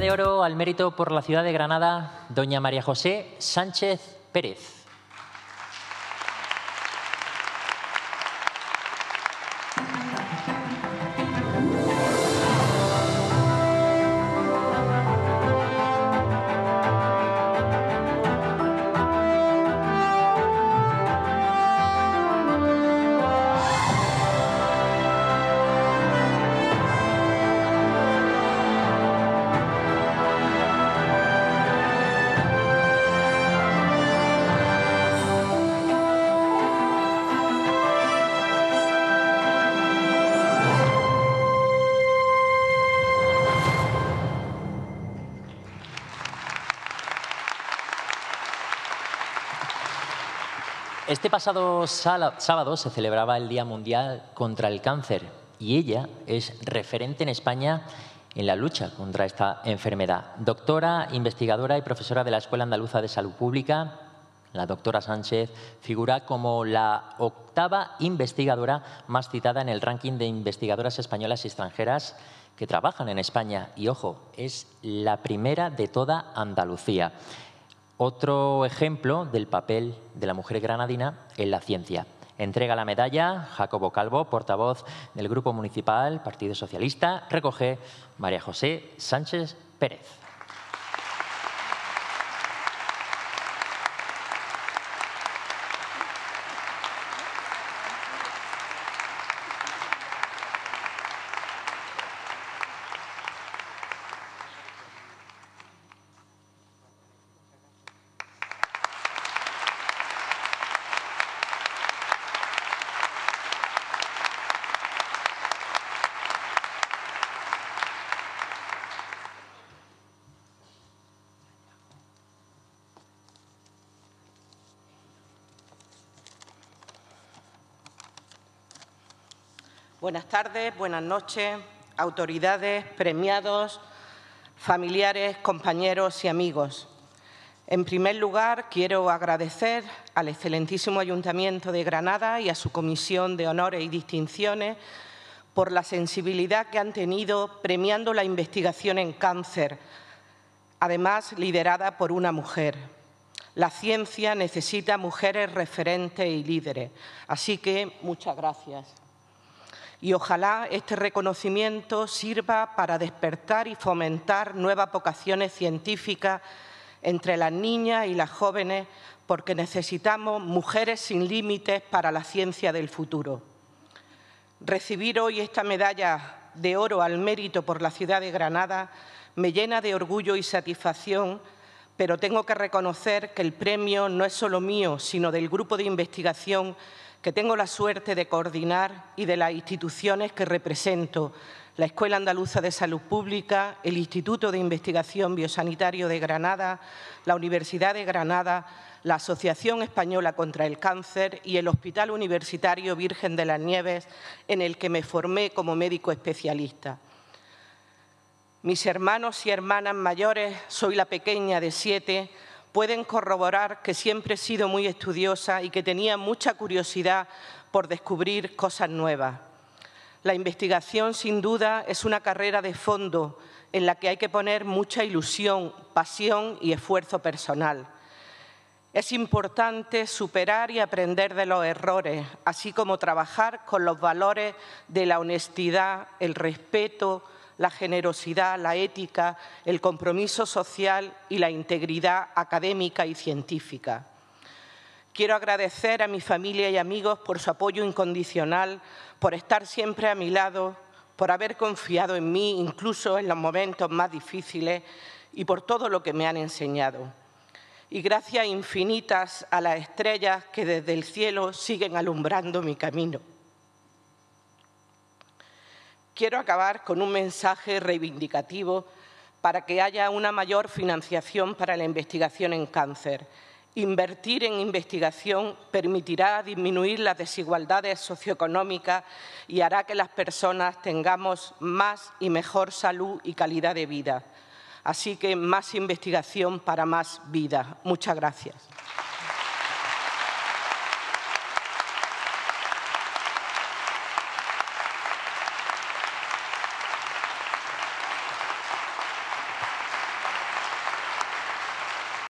de Oro al Mérito por la ciudad de Granada, doña María José Sánchez Pérez. Este pasado sábado se celebraba el Día Mundial contra el Cáncer y ella es referente en España en la lucha contra esta enfermedad. Doctora, investigadora y profesora de la Escuela Andaluza de Salud Pública, la doctora Sánchez figura como la octava investigadora más citada en el ranking de investigadoras españolas y extranjeras que trabajan en España. Y ojo, es la primera de toda Andalucía. Otro ejemplo del papel de la mujer granadina en la ciencia. Entrega la medalla Jacobo Calvo, portavoz del Grupo Municipal Partido Socialista. Recoge María José Sánchez Pérez. Buenas tardes, buenas noches, autoridades, premiados, familiares, compañeros y amigos. En primer lugar, quiero agradecer al excelentísimo Ayuntamiento de Granada y a su Comisión de Honores y Distinciones por la sensibilidad que han tenido premiando la investigación en cáncer, además liderada por una mujer. La ciencia necesita mujeres referentes y líderes, así que muchas gracias y ojalá este reconocimiento sirva para despertar y fomentar nuevas vocaciones científicas entre las niñas y las jóvenes, porque necesitamos mujeres sin límites para la ciencia del futuro. Recibir hoy esta medalla de oro al mérito por la ciudad de Granada me llena de orgullo y satisfacción, pero tengo que reconocer que el premio no es solo mío, sino del grupo de investigación que tengo la suerte de coordinar y de las instituciones que represento, la Escuela Andaluza de Salud Pública, el Instituto de Investigación Biosanitario de Granada, la Universidad de Granada, la Asociación Española contra el Cáncer y el Hospital Universitario Virgen de las Nieves, en el que me formé como médico especialista. Mis hermanos y hermanas mayores, soy la pequeña de siete, pueden corroborar que siempre he sido muy estudiosa y que tenía mucha curiosidad por descubrir cosas nuevas. La investigación, sin duda, es una carrera de fondo en la que hay que poner mucha ilusión, pasión y esfuerzo personal. Es importante superar y aprender de los errores, así como trabajar con los valores de la honestidad, el respeto, la generosidad, la ética, el compromiso social y la integridad académica y científica. Quiero agradecer a mi familia y amigos por su apoyo incondicional, por estar siempre a mi lado, por haber confiado en mí incluso en los momentos más difíciles y por todo lo que me han enseñado. Y gracias infinitas a las estrellas que desde el cielo siguen alumbrando mi camino. Quiero acabar con un mensaje reivindicativo para que haya una mayor financiación para la investigación en cáncer. Invertir en investigación permitirá disminuir las desigualdades socioeconómicas y hará que las personas tengamos más y mejor salud y calidad de vida. Así que más investigación para más vida. Muchas gracias.